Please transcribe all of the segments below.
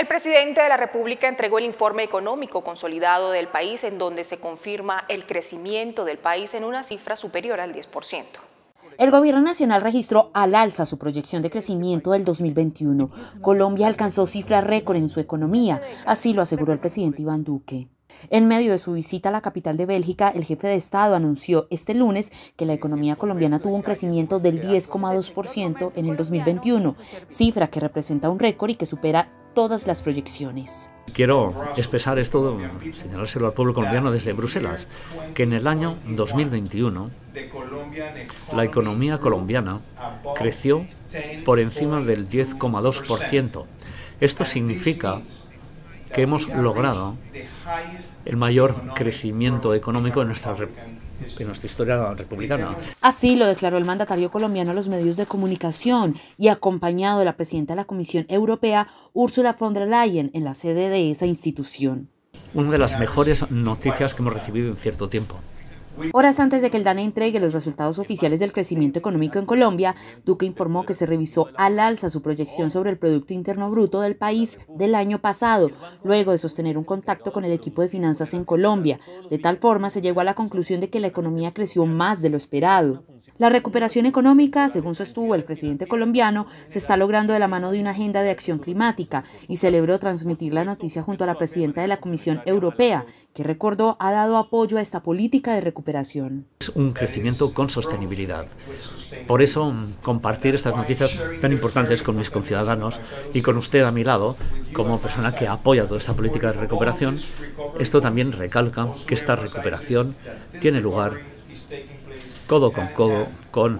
El presidente de la República entregó el informe económico consolidado del país en donde se confirma el crecimiento del país en una cifra superior al 10%. El Gobierno Nacional registró al alza su proyección de crecimiento del 2021. Colombia alcanzó cifras récord en su economía, así lo aseguró el presidente Iván Duque. En medio de su visita a la capital de Bélgica, el jefe de Estado anunció este lunes que la economía colombiana tuvo un crecimiento del 10,2% en el 2021, cifra que representa un récord y que supera todas las proyecciones. Quiero expresar esto, señalárselo al pueblo colombiano desde Bruselas, que en el año 2021 la economía colombiana creció por encima del 10,2%. Esto significa que hemos logrado el mayor crecimiento económico en nuestra República de nuestra historia republicana. Así lo declaró el mandatario colombiano a los medios de comunicación y acompañado de la presidenta de la Comisión Europea, Ursula von der Leyen, en la sede de esa institución. Una de las mejores noticias que hemos recibido en cierto tiempo. Horas antes de que el DANE entregue los resultados oficiales del crecimiento económico en Colombia, Duque informó que se revisó al alza su proyección sobre el Producto Interno Bruto del país del año pasado, luego de sostener un contacto con el equipo de finanzas en Colombia. De tal forma, se llegó a la conclusión de que la economía creció más de lo esperado. La recuperación económica, según sostuvo el presidente colombiano, se está logrando de la mano de una agenda de acción climática y celebró transmitir la noticia junto a la presidenta de la Comisión Europea, que recordó ha dado apoyo a esta política de recuperación. Es un crecimiento con sostenibilidad. Por eso compartir estas noticias tan importantes con mis conciudadanos y con usted a mi lado, como persona que apoya toda esta política de recuperación, esto también recalca que esta recuperación tiene lugar codo con codo con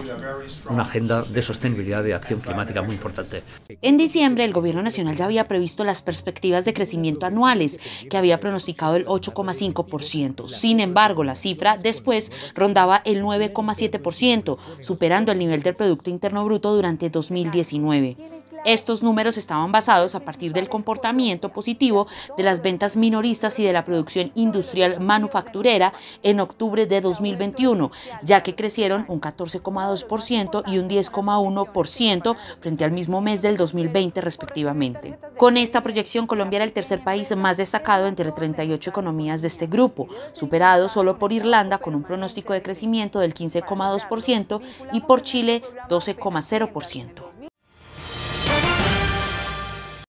una agenda de sostenibilidad de acción climática muy importante. En diciembre, el Gobierno Nacional ya había previsto las perspectivas de crecimiento anuales, que había pronosticado el 8,5%. Sin embargo, la cifra después rondaba el 9,7%, superando el nivel del Producto Interno Bruto durante 2019. Estos números estaban basados a partir del comportamiento positivo de las ventas minoristas y de la producción industrial manufacturera en octubre de 2021, ya que crecieron un 14,2% y un 10,1% frente al mismo mes del 2020 respectivamente. Con esta proyección, Colombia era el tercer país más destacado entre 38 economías de este grupo, superado solo por Irlanda con un pronóstico de crecimiento del 15,2% y por Chile 12,0%.